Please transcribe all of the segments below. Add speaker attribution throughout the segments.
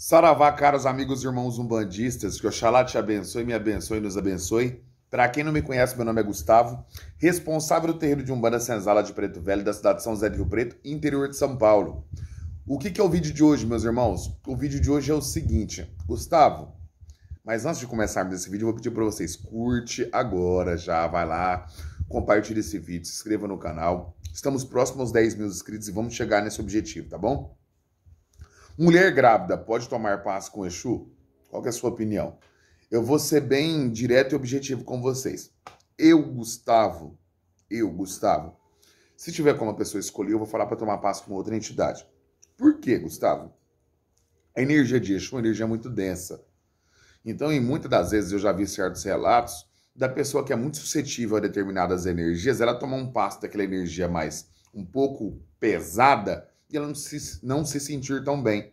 Speaker 1: Saravá, caros amigos e irmãos umbandistas, que Oxalá te abençoe, me abençoe e nos abençoe. Para quem não me conhece, meu nome é Gustavo, responsável do terreiro de Umbanda Senzala de Preto Velho, da cidade de São José do Rio Preto, interior de São Paulo. O que, que é o vídeo de hoje, meus irmãos? O vídeo de hoje é o seguinte, Gustavo, mas antes de começarmos esse vídeo, eu vou pedir para vocês, curte agora já, vai lá, compartilhe esse vídeo, se inscreva no canal. Estamos próximos aos 10 mil inscritos e vamos chegar nesse objetivo, tá bom? Mulher grávida pode tomar paz com Exu? Qual é a sua opinião? Eu vou ser bem direto e objetivo com vocês. Eu, Gustavo, eu, Gustavo, se tiver como a pessoa escolher, eu vou falar para tomar paz com outra entidade. Por quê, Gustavo? A energia de Exu é uma energia muito densa. Então, em muitas das vezes eu já vi certos relatos da pessoa que é muito suscetível a determinadas energias, ela tomar um passo daquela energia mais um pouco pesada, e ela não se, não se sentir tão bem.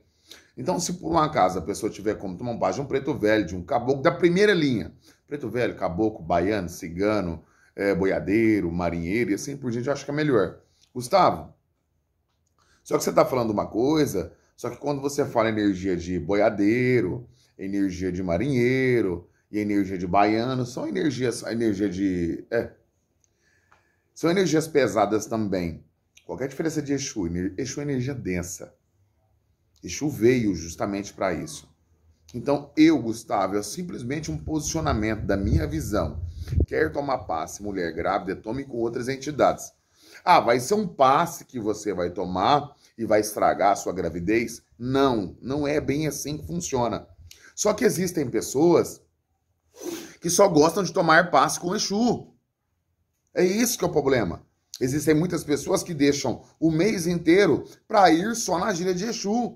Speaker 1: Então, se por um acaso a pessoa tiver como tomar um baixo um preto velho, de um caboclo da primeira linha, preto velho, caboclo, baiano, cigano, é, boiadeiro, marinheiro e assim por diante, eu acho que é melhor. Gustavo, só que você está falando uma coisa, só que quando você fala energia de boiadeiro, energia de marinheiro e energia de baiano, são energias, energia de. É, são energias pesadas também. Qualquer diferença de Exu, Exu é energia densa. Exu veio justamente para isso. Então, eu, Gustavo, é simplesmente um posicionamento da minha visão. Quer tomar passe, mulher grávida, é tome com outras entidades. Ah, vai ser um passe que você vai tomar e vai estragar a sua gravidez? Não, não é bem assim que funciona. Só que existem pessoas que só gostam de tomar passe com Exu. É isso que é o problema. Existem muitas pessoas que deixam o mês inteiro para ir só na gíria de Exu.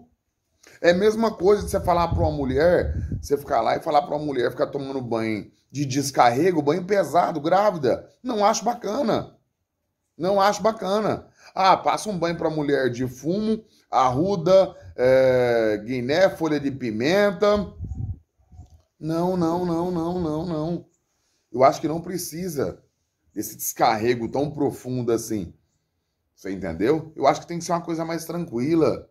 Speaker 1: É a mesma coisa de você falar para uma mulher, você ficar lá e falar para uma mulher ficar tomando banho de descarrego, banho pesado, grávida. Não acho bacana. Não acho bacana. Ah, passa um banho para mulher de fumo, arruda, é, guiné, folha de pimenta. Não, não, não, não, não, não. Eu acho que não precisa desse descarrego tão profundo assim. Você entendeu? Eu acho que tem que ser uma coisa mais tranquila.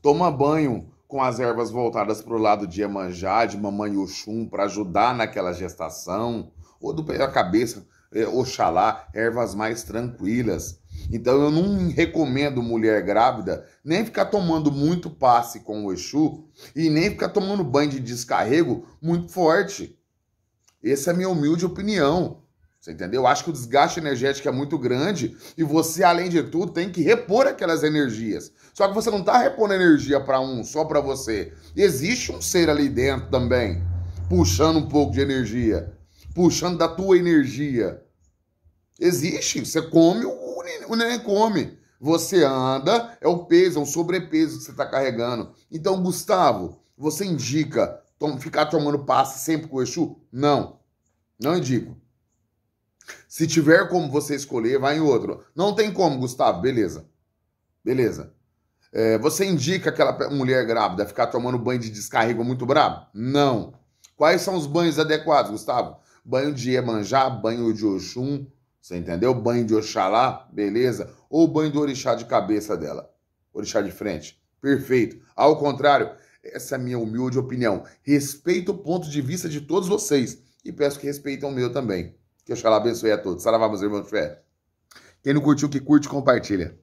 Speaker 1: Toma banho com as ervas voltadas para o lado de Iemanjá, de Mamãe Oxum, para ajudar naquela gestação, ou do pé da cabeça, é, Oxalá, ervas mais tranquilas. Então eu não recomendo mulher grávida nem ficar tomando muito passe com o Exu e nem ficar tomando banho de descarrego muito forte. Essa é a minha humilde opinião. Você entendeu? Eu acho que o desgaste energético é muito grande e você, além de tudo, tem que repor aquelas energias. Só que você não está repondo energia para um, só para você. Existe um ser ali dentro também, puxando um pouco de energia, puxando da tua energia. Existe. Você come, o, o neném come. Você anda, é o peso, é um sobrepeso que você está carregando. Então, Gustavo, você indica ficar tomando passe sempre com o Exu? Não, não indico. Se tiver como você escolher, vai em outro. Não tem como, Gustavo. Beleza. Beleza. É, você indica aquela mulher grávida ficar tomando banho de descarrego muito brabo? Não. Quais são os banhos adequados, Gustavo? Banho de Iemanjá, banho de Oxum, você entendeu? Banho de Oxalá, beleza? Ou banho do orixá de cabeça dela? Orixá de frente. Perfeito. Ao contrário, essa é a minha humilde opinião. Respeito o ponto de vista de todos vocês e peço que respeitem o meu também. Que Oxalá abençoe a todos. Saravá, meus irmãos de fé. Quem não curtiu, que curte, compartilha.